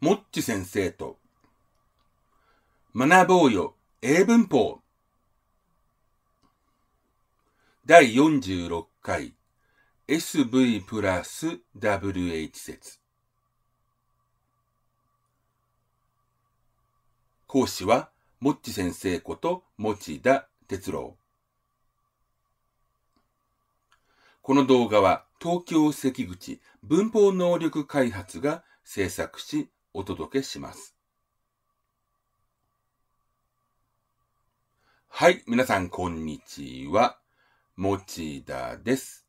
もっち先生と、学ぼうよ、英文法。第46回、SV プラス WH 説。講師は、もっち先生こと、持田哲郎。この動画は、東京関口文法能力開発が制作しお届けします。はい、皆さんこんにちは。持田です。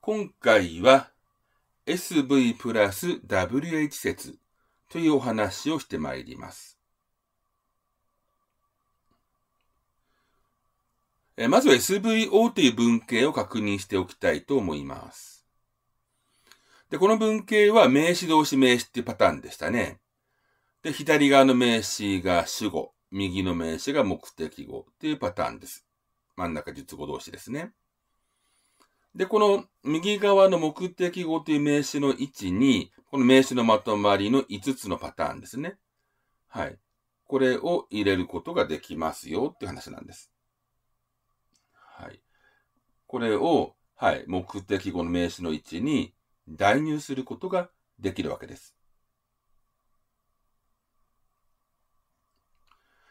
今回は SV プラス WH 説というお話をしてまいります。まず SVO という文型を確認しておきたいと思います。で、この文型は名詞動詞名詞っていうパターンでしたね。で、左側の名詞が主語、右の名詞が目的語っていうパターンです。真ん中述語動詞ですね。で、この右側の目的語という名詞の位置に、この名詞のまとまりの5つのパターンですね。はい。これを入れることができますよっていう話なんです。はい。これを、はい、目的語の名詞の位置に、代入することができるわけです。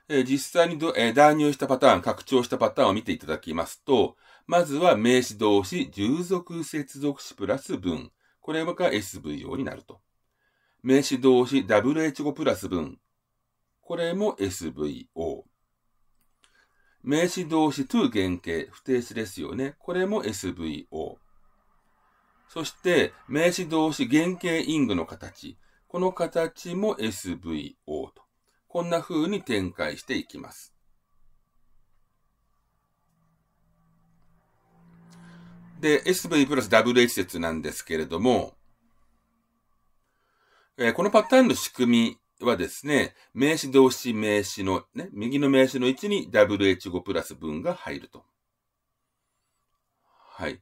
え実際にど、え代入したパターン、拡張したパターンを見ていただきますと、まずは名詞動詞、従属接続詞プラス文。これが SVO になると。名詞動詞 WH5 プラス文。これも SVO。名詞動詞 to 原型、不定詞ですよね。これも SVO。そして、名詞動詞原型イングの形。この形も SVO と。こんな風に展開していきます。で、SV プラス WH 説なんですけれども、えー、このパターンの仕組みはですね、名詞動詞名詞の、ね、右の名詞の位置に WH5 プラス文が入ると。はい。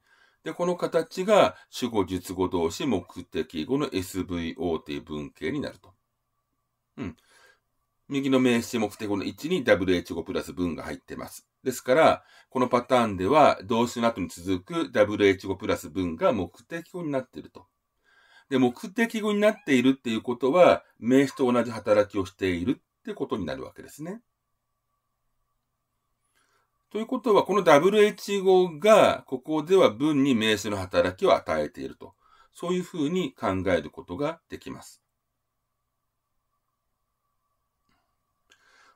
で、この形が主語、述語動詞、目的語の SVO という文型になると。うん。右の名詞、目的語の1に WH 語プラス文が入ってます。ですから、このパターンでは動詞の後に続く WH 語プラス文が目的語になっていると。で、目的語になっているっていうことは、名詞と同じ働きをしているってことになるわけですね。ということは、この WH 語が、ここでは文に名詞の働きを与えていると。そういうふうに考えることができます。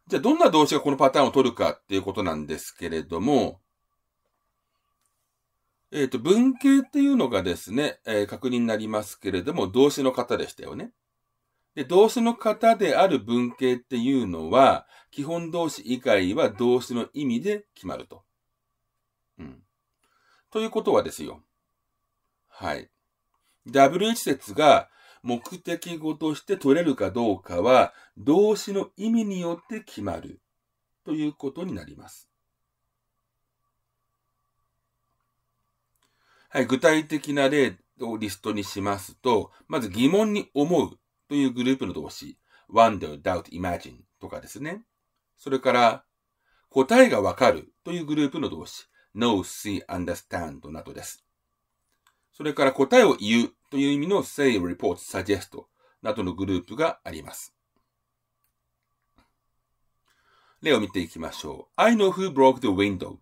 じゃあ、どんな動詞がこのパターンを取るかっていうことなんですけれども、えっ、ー、と、文型っていうのがですね、えー、確認になりますけれども、動詞の方でしたよね。で、動詞の型である文型っていうのは、基本動詞以外は動詞の意味で決まると。うん。ということはですよ。はい。WH 説が目的語として取れるかどうかは、動詞の意味によって決まる。ということになります。はい、具体的な例をリストにしますと、まず疑問に思うというグループの動詞、wonder, doubt, imagine とかですね。それから、答えがわかるというグループの動詞、know, see, understand などです。それから答えを言うという意味の say, report, suggest などのグループがあります。例を見ていきましょう。I know who broke the window.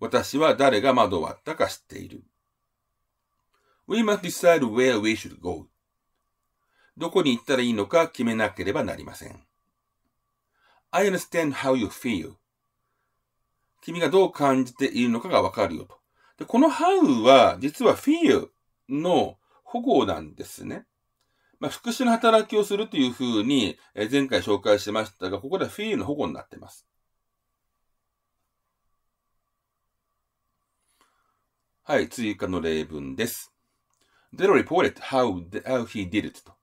私は誰が窓を割ったか知っている。We must decide where we should go. どこに行ったらいいのか決めなければなりません。I understand how you feel. 君がどう感じているのかがわかるよと。で、この how は実は feel の保護なんですね。まあ、副詞の働きをするというふうに前回紹介しましたが、ここでは feel の保護になっています。はい、追加の例文です。They reported how, how he did it と。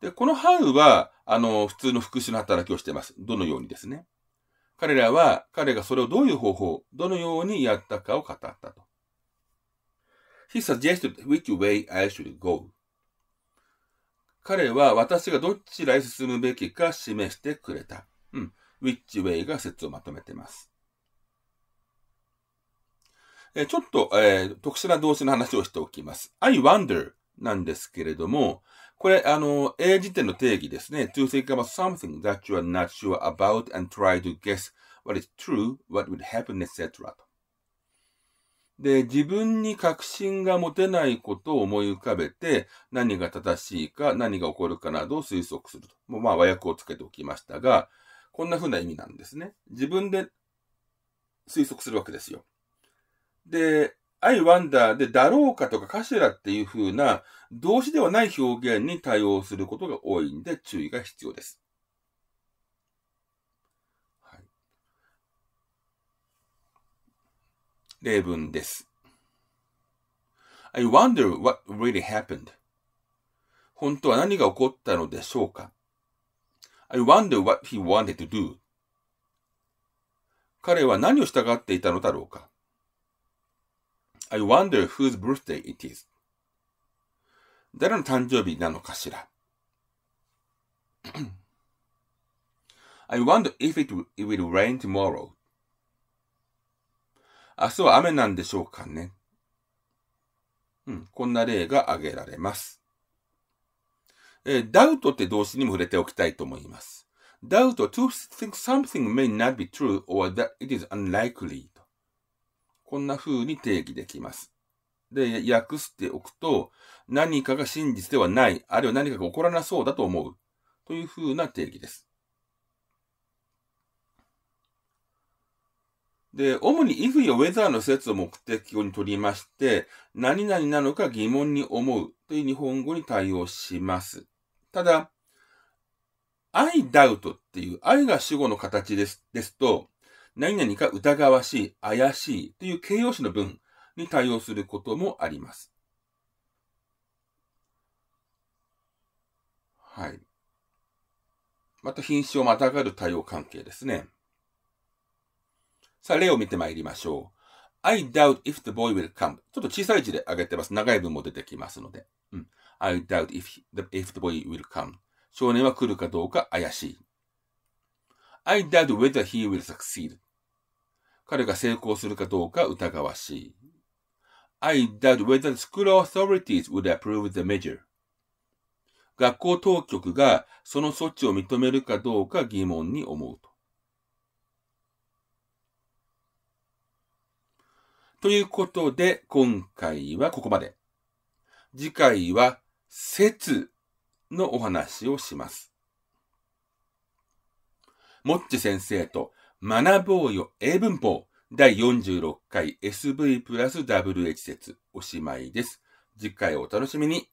で、このハウは、あの、普通の福祉の働きをしています。どのようにですね。彼らは、彼がそれをどういう方法、どのようにやったかを語ったと。He suggested which way I should go. 彼は私がどちらへ進むべきか示してくれた。うん。which way が説をまとめています。えちょっと、えー、特殊な動詞の話をしておきます。I wonder なんですけれども、これ、あの、英辞典の定義ですね。to think about something that you are not sure about and try to guess what is true, what would happen, etc. で、自分に確信が持てないことを思い浮かべて、何が正しいか、何が起こるかなどを推測すると。まあ和訳をつけておきましたが、こんな風な意味なんですね。自分で推測するわけですよ。で、I wonder で、だろうかとかかしらっていう風な動詞ではない表現に対応することが多いんで注意が必要です。はい、例文です。I wonder what really happened. 本当は何が起こったのでしょうか ?I wonder what he wanted to do. 彼は何をしたがっていたのだろうか I wonder whose birthday it is. 誰の誕生日なのかしら ?I wonder if it will rain tomorrow. 明日は雨なんでしょうかね。うん、こんな例が挙げられます。えダウトって動詞にも触れておきたいと思います。ダウト to think something may not be true or that it is unlikely こんな風に定義できます。で、訳しておくと、何かが真実ではない、あるいは何かが起こらなそうだと思う、という風な定義です。で、主に if やウェザーの説を目的語にとりまして、何々なのか疑問に思うという日本語に対応します。ただ、I doubt っていう I が主語の形ですですと、何々か疑わしい、怪しいという形容詞の文に対応することもあります。はい。また品種をまたがる対応関係ですね。さあ、例を見てまいりましょう。I doubt if the boy will come. ちょっと小さい字で上げてます。長い文も出てきますので。うん、I doubt if the, if the boy will come. 少年は来るかどうか怪しい。I doubt whether he will succeed. 彼が成功するかどうか疑わしい。I doubt whether the school authorities would approve the measure. 学校当局がその措置を認めるかどうか疑問に思うと。ということで、今回はここまで。次回は、説のお話をします。もっち先生と学ぼうよ英文法第46回 SV プラス WH 説おしまいです。次回お楽しみに。